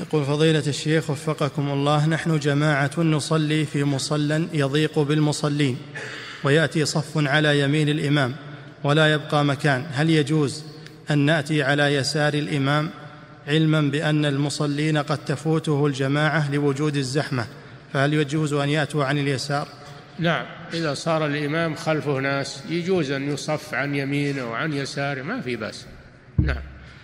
يقول فضيلة الشيخ وفقكم الله نحن جماعة نصلي في مصلى يضيق بالمصلين ويأتي صف على يمين الإمام ولا يبقى مكان هل يجوز أن نأتي على يسار الإمام علما بأن المصلين قد تفوته الجماعة لوجود الزحمة فهل يجوز أن يأتوا عن اليسار نعم إذا صار الإمام خلفه ناس يجوز أن يصف عن يمينه وعن يساره ما في بأس نعم